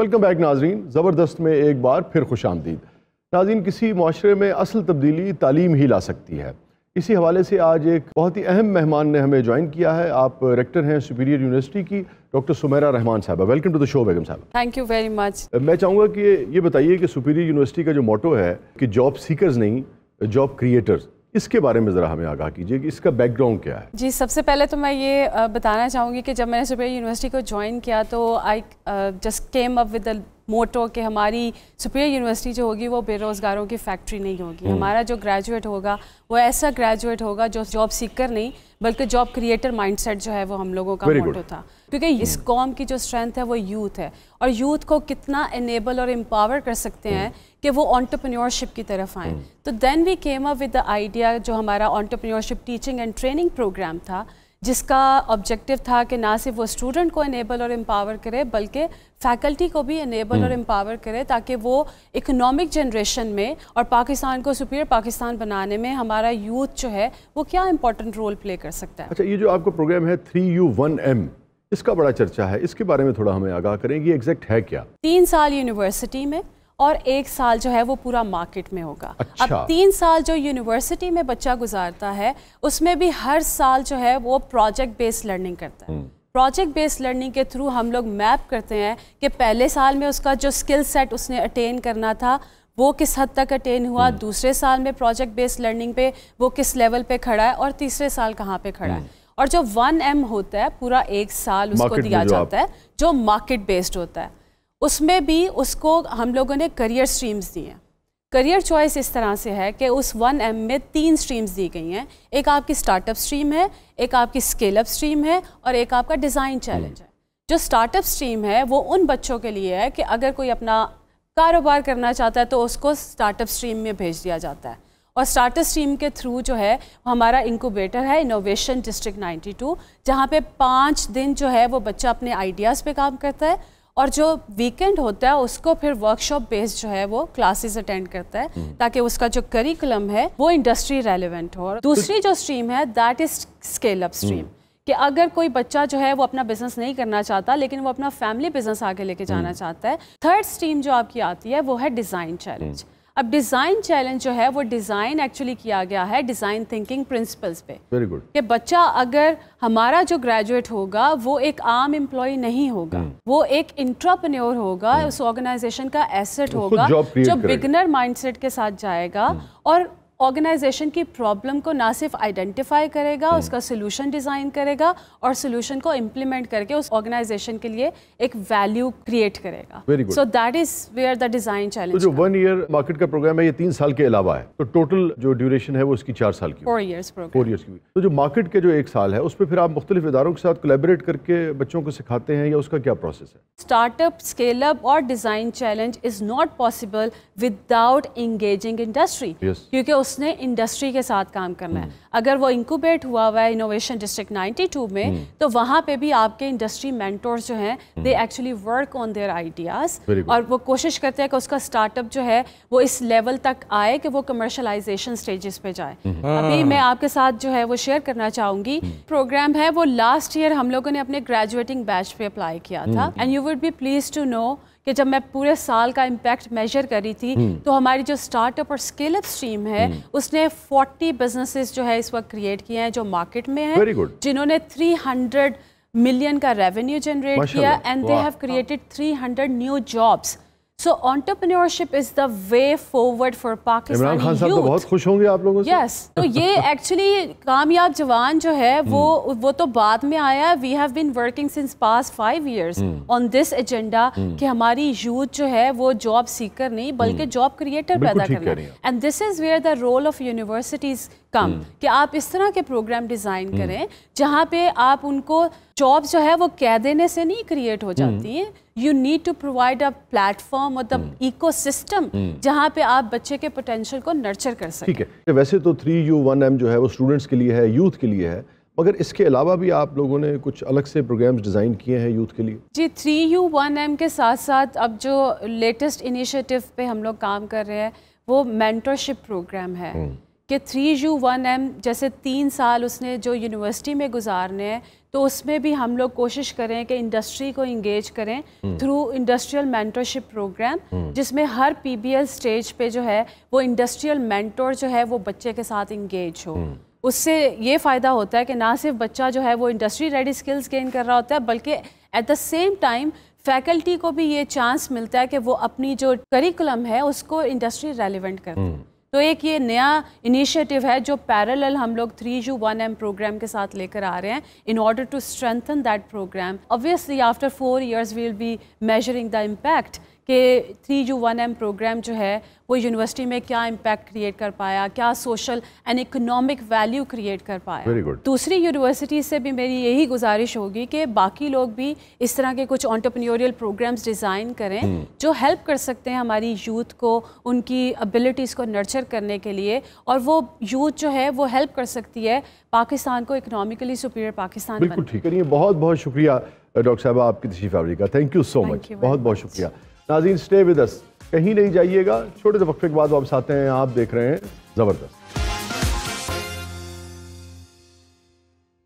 Welcome back नाजरीन ज़बरदस्त में एक बार फिर खुश आमदीद नाजीन किसी माशरे में असल तब्दीली तालीम ही ला सकती है इसी हवाले से आज एक बहुत ही अहम मेहमान ने हमें ज्वाइन किया है आप रेक्टर हैं सुपीरियर यूनिवर्सिटी की डॉक्टर सुमेरा रहमान साहब वेलकम टू द शो बेगम साहब थैंक यू वेरी मच मैं चाहूँगा कि ये बताइए कि सुपीरियर यूनिवर्सिटी का जो मोटो है कि जॉब सीकर्स नहीं जॉब क्रिएटर्स इसके बारे में ज़रा हमें आगाह कीजिए कि इसका बैकग्राउंड क्या है जी सबसे पहले तो मैं ये बताना चाहूँगी कि जब मैंने सुबह यूनिवर्सिटी को ज्वाइन किया तो I just came up with motto कि हमारी सुपीरियर यूनिवर्सिटी जो होगी वो बेरोज़गारों की फैक्ट्री नहीं होगी हम्म। हमारा जो ग्रेजुएट होगा वो ऐसा ग्रेजुएट होगा जो जॉब सीकर नहीं बल्कि जॉब क्रिएटर माइंडसेट जो है वो हम लोगों का मोटो था क्योंकि इस हम्म। कॉम की जो स्ट्रेंथ है वो यूथ है और यूथ को कितना इनेबल और एम्पावर कर सकते हैं हम्म। कि वो ऑन्टरप्रन्योरशिप की तरफ आएँ तो then we came up with the idea जो हमारा entrepreneurship teaching and training program था जिसका ऑब्जेक्टिव था कि ना सिर्फ वो स्टूडेंट को इनेबल और एम्पावर करे बल्कि फैकल्टी को भी इनेबल और एम्पावर hmm. करे ताकि वो इकोनॉमिक जनरेशन में और पाकिस्तान को सुपीरियर पाकिस्तान बनाने में हमारा यूथ जो है वो क्या इंपॉर्टेंट रोल प्ले कर सकता है अच्छा ये जो आपका प्रोग्राम है थ्री यू वन एम इसका बड़ा चर्चा है इसके बारे में थोड़ा हमें आगाह करें कि एग्जैक्ट है क्या तीन साल यूनिवर्सिटी में और एक साल जो है वो पूरा मार्केट में होगा अच्छा। अब तीन साल जो यूनिवर्सिटी में बच्चा गुजारता है उसमें भी हर साल जो है वो प्रोजेक्ट बेस्ड लर्निंग करता है प्रोजेक्ट बेस्ड लर्निंग के थ्रू हम लोग मैप करते हैं कि पहले साल में उसका जो स्किल सेट उसने अटेन करना था वो किस हद तक अटेन हुआ हम्म। दूसरे साल में प्रोजेक्ट बेस्ड लर्निंग पे वो किस लेवल पे खड़ा है और तीसरे साल कहाँ पे खड़ा है हम्म। और जो वन एम होता है पूरा एक साल उसको दिया जाता है जो मार्केट बेस्ड होता है उसमें भी उसको हम लोगों ने करियर स्ट्रीम्स दी हैं करियर चॉइस इस तरह से है कि उस वन एम में तीन स्ट्रीम्स दी गई हैं एक आपकी स्टार्टअप स्ट्रीम है एक आपकी स्केल अप स्ट्रीम है और एक आपका डिज़ाइन चैलेंज है जो स्टार्टअप स्ट्रीम है वो उन बच्चों के लिए है कि अगर कोई अपना कारोबार करना चाहता है तो उसको स्टार्टअप स्ट्रीम में भेज दिया जाता है और स्टार्टअप स्ट्रीम के थ्रू जो है हमारा इंक्यूबेटर है इनोवेशन डिस्ट्रिक्ट 92 जहाँ पे पाँच दिन जो है वो बच्चा अपने आइडियाज़ पे काम करता है और जो वीकेंड होता है उसको फिर वर्कशॉप बेस्ड जो है वो क्लासेस अटेंड करता है हम्म। ताकि उसका जो करिकुलम है वो इंडस्ट्री रेलिवेंट हो तो दूसरी जो स्ट्रीम है that is scale up stream कि अगर कोई बच्चा जो है वो अपना बिजनेस नहीं करना चाहता लेकिन वो अपना फैमिली बिजनेस आगे लेके जाना हम्म। चाहता है थर्ड स्ट्रीम जो आपकी आती है वो है डिज़ाइन चैलेंज अब डिज़ाइन चैलेंज जो है वो डिज़ाइन एक्चुअली किया गया है डिज़ाइन थिंकिंग प्रिंसिपल्स पे वेरी गुड कि बच्चा अगर हमारा जो ग्रेजुएट होगा वो एक आम एम्प्लॉय नहीं होगा hmm. वो एक इंट्राप्रन्योर होगा hmm. उस ऑर्गेनाइजेशन का एसेट होगा जो बिगनर माइंडसेट के साथ जाएगा hmm. और ऑर्गेनाइजेशन की प्रॉब्लम को ना सिर्फ आइडेंटिफाई करेगा हम्म। उसका सोल्यूशन डिज़ाइन करेगा और सोल्यूशन को इम्प्लीमेंट करके उस ऑर्गेनाइजेशन के लिए एक वैल्यू क्रिएट करेगा so that is where the design challenge जो वन ईयर मार्केट का प्रोग्राम है ये तीन साल के अलावा है तो टोटल जो ड्यूरेशन है वो उसकी चार साल की फोर ईयर फोर ईयर की तो जो मार्केट के जो एक साल है उस पर फिर आप मुख्तलिफ इदारों के साथ कोलेबरेट करके बच्चों को सिखाते हैं या उसका क्या प्रोसेस है स्टार्टअप स्केलअप और design challenge is not possible without engaging industry क्योंकि उस उसने इंडस्ट्री के साथ काम करना है हम्म। अगर वो इंक्यूबेट हुआ हुआ है इनोवेशन डिस्ट्रिक्ट टू में हम्म। तो वहाँ पे भी आपके इंडस्ट्री मैंटोर्स जो हैं they actually work on their ideas और वो कोशिश करते हैं कि उसका स्टार्टअप जो है वो इस लेवल तक आए कि वो कमर्शलाइजेशन स्टेजेस पे जाए हम्म। अभी हाँ। मैं आपके साथ जो है वो शेयर करना चाहूँगी प्रोग्राम है वो लास्ट ईयर हम लोगों ने अपने ग्रेजुएटिंग बैच पे अप्लाई किया था and you would be please to know कि जब मैं पूरे साल का इम्पैक्ट मेजर कर रही थी हम्म। तो हमारी जो स्टार्टअप और स्केलअप स्ट्रीम है हम्म। उसने 40 बिजनेसेस जो है इस वक्त क्रिएट किए हैं जो मार्केट में हैं जिन्होंने 300 मिलियन का रेवेन्यू जनरेट किया and they have created 300 new jobs So entrepreneurship is the way forward for Pakistan. Imran Khan साहब तो बहुत खुश होंगे आप लोगों से. Yes. तो ये actually कामयाब जवान जो है वो वो तो बाद में आया We have been working since past five years on this agenda कि हमारी यूथ जो है वो जॉब सीकर नहीं बल्कि जॉब क्रिएटर पैदा करना. And this is where the role of universities कम कि आप इस तरह के प्रोग्राम डिज़ाइन करें जहाँ पे आप उनको जॉब जो है वो कह देने से नहीं क्रिएट हो जाती हैं you need to provide a platform और द इकोसिस्टम जहाँ पे आप बच्चे के पोटेंशियल को नर्चर कर सकें ठीक है वैसे तो थ्री यू वन एम जो है वो स्टूडेंट्स के लिए है यूथ के लिए है मगर इसके अलावा भी आप लोगों ने कुछ अलग से प्रोग्राम्स डिज़ाइन किए हैं यूथ के लिए जी थ्री यू वन एम के साथ साथ अब जो लेटेस्ट इनिशिएटिव पे हम लोग काम कर रहे हैं वो मेंटरशिप प्रोग्राम है hmm. कि थ्री यू वन एम जैसे तीन साल उसने जो यूनिवर्सिटी में गुजारने हैं तो उसमें भी हम लोग कोशिश करें कि इंडस्ट्री को इंगेज करें थ्रू इंडस्ट्रियल मैंटरशिप प्रोग्राम जिसमें हर पी स्टेज पे जो है वो इंडस्ट्रियल मैंटोर जो है वो बच्चे के साथ इंगेज हो हम्म। उससे ये फ़ायदा होता है कि ना सिर्फ बच्चा जो है वो इंडस्ट्री रेडी स्किल्स गेन कर रहा होता है बल्कि at the same time faculty को भी ये चांस मिलता है कि वो अपनी जो करिकुलम है उसको इंडस्ट्री रेलिवेंट कर हम्म। तो एक ये नया इनिशिएटिव है जो पैरेलल हम लोग three U one M program के साथ लेकर आ रहे हैं in order to strengthen that program obviously after four years we'll be measuring the impact कि three U one M program जो है वो यूनिवर्सिटी में क्या इम्पैक्ट क्रिएट कर पाया क्या social and economic value create कर पाया दूसरी यूनिवर्सिटी से भी मेरी यही गुजारिश होगी कि बाकी लोग भी इस तरह के कुछ ऑन्टरप्रनोरियल प्रोग्राम्स डिज़ाइन करें हम्म। जो हेल्प कर सकते हैं हमारी यूथ को उनकी अबिलिटीज को नर्चर करने के लिए और वो यूथ जो है वो हेल्प कर सकती है पाकिस्तान को इकनॉमिकली सुपीरियर पाकिस्तान ठीक है बहुत बहुत शुक्रिया डॉक्टर साहब आपकी तशीफ आवरी का थैंक यू सो मच बहुत बहुत शुक्रिया नाजीन स्टे विद अस कहीं नहीं जाइएगा छोटे से वक्त के बाद वापस आते हैं आप देख रहे हैं ज़बरदस्त